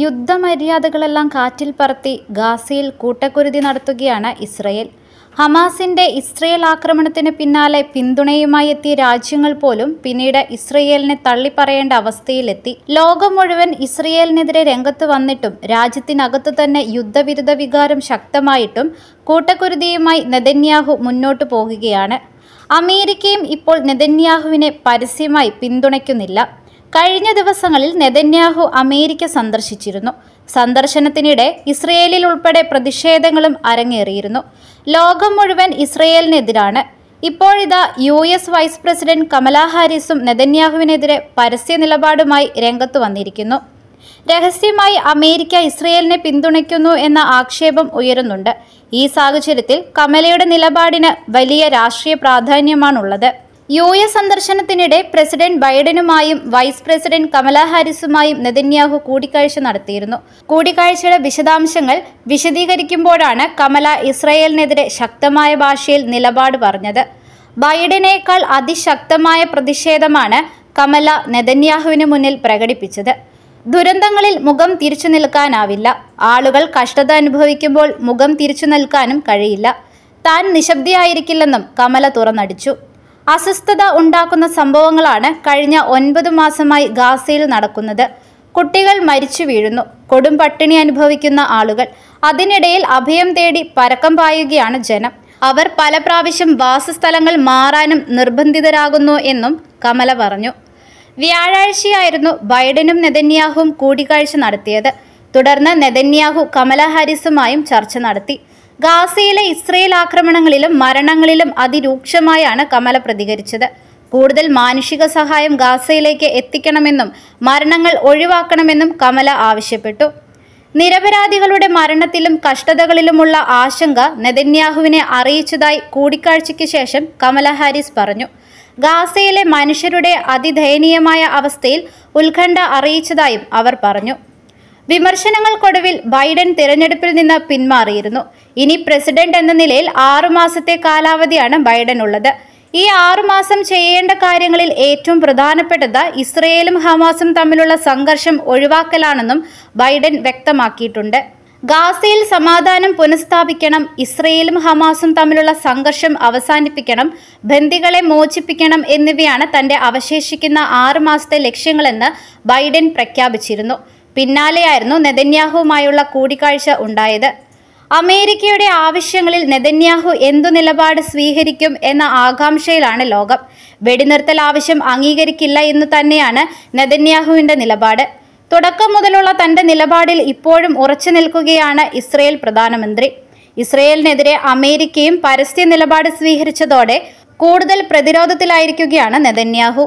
യുദ്ധമര്യാദകളെല്ലാം കാറ്റിൽ പറത്തി ഗാസയിൽ കൂട്ടക്കുരുതി നടത്തുകയാണ് ഇസ്രയേൽ ഹമാസിന്റെ ഇസ്രയേൽ ആക്രമണത്തിന് പിന്നാലെ പിന്തുണയുമായി എത്തിയ രാജ്യങ്ങൾ പോലും പിന്നീട് ഇസ്രയേലിനെ തള്ളിപ്പറയേണ്ട അവസ്ഥയിലെത്തി ലോകം മുഴുവൻ ഇസ്രയേലിനെതിരെ രംഗത്ത് വന്നിട്ടും രാജ്യത്തിനകത്തു തന്നെ യുദ്ധവിരുദ്ധ വികാരം ശക്തമായിട്ടും കൂട്ടക്കുരുതിയുമായി നെതന്യാഹു മുന്നോട്ടു പോകുകയാണ് അമേരിക്കയും ഇപ്പോൾ നെതന്യാഹുവിനെ പരസ്യമായി പിന്തുണയ്ക്കുന്നില്ല കഴിഞ്ഞ ദിവസങ്ങളിൽ നെതന്യാഹു അമേരിക്ക സന്ദർശിച്ചിരുന്നു സന്ദർശനത്തിനിടെ ഇസ്രയേലിൽ ഉൾപ്പെടെ പ്രതിഷേധങ്ങളും അരങ്ങേറിയിരുന്നു ലോകം മുഴുവൻ ഇസ്രയേലിനെതിരാണ് ഇപ്പോഴിതാ U S vice president Kamala ഹാരിസും നെതന്യാഹുവിനെതിരെ പരസ്യ നിലപാടുമായി രംഗത്തു വന്നിരിക്കുന്നു രഹസ്യമായി അമേരിക്ക ഇസ്രയേലിനെ പിന്തുണയ്ക്കുന്നു എന്ന ആക്ഷേപം ഉയരുന്നുണ്ട് ഈ സാഹചര്യത്തിൽ കമലയുടെ നിലപാടിന് വലിയ രാഷ്ട്രീയ പ്രാധാന്യമാണുള്ളത് യു എസ് സന്ദർശനത്തിനിടെ പ്രസിഡന്റ് ബൈഡനുമായും വൈസ് പ്രസിഡന്റ് കമലാ ഹാരിസുമായും നെതന്യാഹു കൂടിക്കാഴ്ച നടത്തിയിരുന്നു കൂടിക്കാഴ്ചയുടെ വിശദാംശങ്ങൾ വിശദീകരിക്കുമ്പോഴാണ് കമല ഇസ്രയേലിനെതിരെ ശക്തമായ ഭാഷയിൽ നിലപാട് പറഞ്ഞത് ബൈഡനേക്കാൾ അതിശക്തമായ പ്രതിഷേധമാണ് കമല നെതന്യാഹുവിന് മുന്നിൽ പ്രകടിപ്പിച്ചത് ദുരന്തങ്ങളിൽ മുഖം തിരിച്ചു നിൽക്കാനാവില്ല ആളുകൾ കഷ്ടത അനുഭവിക്കുമ്പോൾ മുഖം തിരിച്ചു നിൽക്കാനും കഴിയില്ല താൻ നിശബ്ദയായിരിക്കില്ലെന്നും കമല തുറന്നടിച്ചു അസ്വസ്ഥത ഉണ്ടാക്കുന്ന സംഭവങ്ങളാണ് കഴിഞ്ഞ ഒൻപത് മാസമായി ഗാസയിൽ നടക്കുന്നത് കുട്ടികൾ മരിച്ചു വീഴുന്നു കൊടും പട്ടിണി അനുഭവിക്കുന്ന ആളുകൾ അതിനിടയിൽ അഭയം തേടി പരക്കം പായുകയാണ് ജനം അവർ പല പ്രാവശ്യം വാസസ്ഥലങ്ങൾ മാറാനും നിർബന്ധിതരാകുന്നു എന്നും കമല പറഞ്ഞു വ്യാഴാഴ്ചയായിരുന്നു ബൈഡനും നെതന്യാഹുവും കൂടിക്കാഴ്ച നടത്തിയത് തുടർന്ന് നെതന്യാഹു കമല ഹാരിസുമായും ചർച്ച നടത്തി ഗാസയിലെ ഇസ്രയേൽ ആക്രമണങ്ങളിലും മരണങ്ങളിലും അതിരൂക്ഷമായാണ് കമല പ്രതികരിച്ചത് കൂടുതൽ മാനുഷിക സഹായം ഗാസയിലേക്ക് എത്തിക്കണമെന്നും മരണങ്ങൾ ഒഴിവാക്കണമെന്നും കമല ആവശ്യപ്പെട്ടു നിരപരാധികളുടെ മരണത്തിലും കഷ്ടതകളിലുമുള്ള ആശങ്ക നെതന്യാഹുവിനെ അറിയിച്ചതായി കൂടിക്കാഴ്ചയ്ക്ക് ശേഷം കമല ഹാരിസ് പറഞ്ഞു ഗാസയിലെ മനുഷ്യരുടെ അതിദയനീയമായ അവസ്ഥയിൽ ഉത്കണ്ഠ അറിയിച്ചതായും അവർ പറഞ്ഞു വിമർശനങ്ങൾക്കൊടുവിൽ ബൈഡൻ തിരഞ്ഞെടുപ്പിൽ നിന്ന് പിന്മാറിയിരുന്നു ഇനി പ്രസിഡന്റ് എന്ന നിലയിൽ ആറുമാസത്തെ കാലാവധിയാണ് ബൈഡൻ ഉള്ളത് ഈ ആറുമാസം ചെയ്യേണ്ട കാര്യങ്ങളിൽ ഏറ്റവും പ്രധാനപ്പെട്ടത് ഇസ്രയേലും ഹമാസും തമ്മിലുള്ള സംഘർഷം ഒഴിവാക്കലാണെന്നും ബൈഡൻ വ്യക്തമാക്കിയിട്ടുണ്ട് ഗാസയിൽ സമാധാനം പുനഃസ്ഥാപിക്കണം ഇസ്രയേലും ഹമാസും തമ്മിലുള്ള സംഘർഷം അവസാനിപ്പിക്കണം ബന്ദികളെ മോചിപ്പിക്കണം എന്നിവയാണ് തന്റെ അവശേഷിക്കുന്ന ആറുമാസത്തെ മാസത്തെ ലക്ഷ്യങ്ങളെന്ന് ബൈഡൻ പ്രഖ്യാപിച്ചിരുന്നു പിന്നാലെയായിരുന്നു നെതന്യാഹുവുമായുള്ള കൂടിക്കാഴ്ച ഉണ്ടായത് അമേരിക്കയുടെ ആവശ്യങ്ങളിൽ നെതന്യാഹു എന്തു നിലപാട് സ്വീകരിക്കും എന്ന ആകാംക്ഷയിലാണ് ലോകം വെടിനിർത്തൽ ആവശ്യം അംഗീകരിക്കില്ല എന്ന് തന്നെയാണ് നെതന്യാഹുവിന്റെ നിലപാട് തുടക്കം മുതലുള്ള തന്റെ നിലപാടിൽ ഇപ്പോഴും ഉറച്ചു നിൽക്കുകയാണ് ഇസ്രയേൽ പ്രധാനമന്ത്രി ഇസ്രയേലിനെതിരെ അമേരിക്കയും പരസ്യ നിലപാട് സ്വീകരിച്ചതോടെ കൂടുതൽ പ്രതിരോധത്തിലായിരിക്കുകയാണ് നെതന്യാഹു